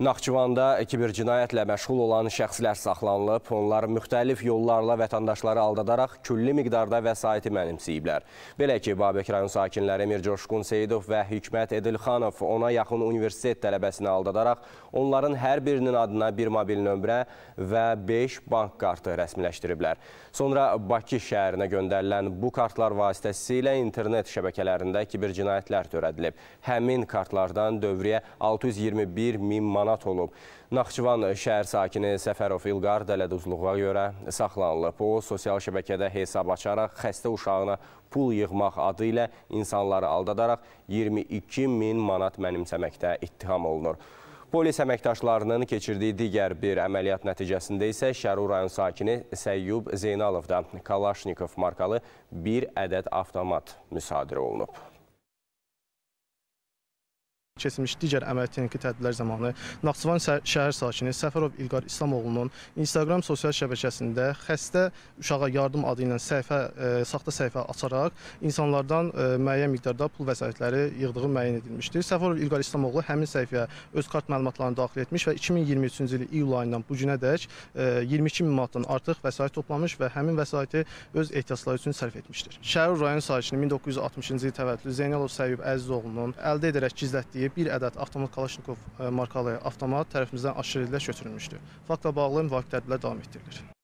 Naxçıvanda kibercinayətlə məşğul olan şəxslər saxlanılıb, onlar müxtəlif yollarla vətəndaşları aldadaraq külli miqdarda vəsaiti mənimsəyiblər. Belə ki, Babək rayon sakinləri Mircoşqun Seyidov və Hikmət Edilxanov ona yaxın universitet tələbəsini aldadaraq onların hər birinin adına bir mobil nömrə və 5 bank kartı rəsmiləşdiriblər. Sonra Bakı şəhərinə göndərilən bu kartlar vasitəsilə internet şəbəkələrində kibercinayətlər törədilib. Həmin kartlardan dövrəyə 621 min manat həlak olub. Naxçıvan şəhər sakini Səfərov İlqar dələduzluğa görə saxlanılıb. O, sosial şəbəkədə hesab açaraq xəstə uşağına pul yığmaq adı ilə insanları aldadaraq 22 min manat mənimsəməkdə ittiham olunur. Polis əməkdaşlarının keçirdiyi digər bir əməliyyat nəticəsində isə Şəru rayon sakini Səyyub Zeynalov da Kalaşnikov markalı bir ədəd avtomat müsadirə olunub keçmiş digər əməli texniki tədbirlər zamanı Naxçıvan şəhər sakini Səfərov İlqar İslamoğlunun Instagram sosial şəbəkəsində xəstə uşağa yardım adı ilə səhifə, ə, e, saxta səhifə açaraq insanlardan ə, e, müəyyən miqdarda pul vəsaitləri yığdığı müəyyən edilmişdir. Səfərov İlqar İslamoğlu həmin səhifəyə öz kart məlumatlarını daxil etmiş və 2023-cü il iyul ayından bu günə dək 22 e, min manatdan artıq vəsait toplamış və həmin vəsaiti öz ehtiyacları üçün sərf etmişdir. Şəhər rayon sakini 1960-cı il təvəllüdlü Zeynalov Səyyub Əzizoğlunun əldə edərək gizlətdiyi bir ədəd avtomat Kalaşnikov e, markalı avtomat tərəfimizdən aşırı ilə götürülmüşdür. Faktla bağlı müvafiq tədbirlər davam etdirilir.